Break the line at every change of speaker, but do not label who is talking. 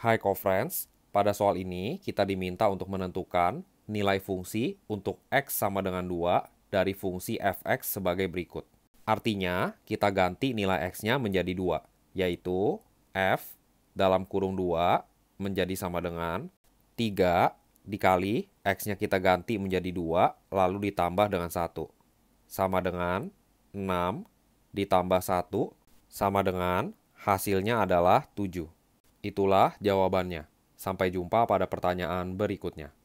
Hai co-friends, pada soal ini kita diminta untuk menentukan nilai fungsi untuk x sama dengan 2 dari fungsi fx sebagai berikut. Artinya, kita ganti nilai x-nya menjadi 2, yaitu f dalam kurung 2 menjadi sama dengan 3 dikali x-nya kita ganti menjadi 2 lalu ditambah dengan 1. Sama dengan 6 ditambah 1 sama dengan hasilnya adalah 7. Itulah jawabannya. Sampai jumpa pada pertanyaan berikutnya.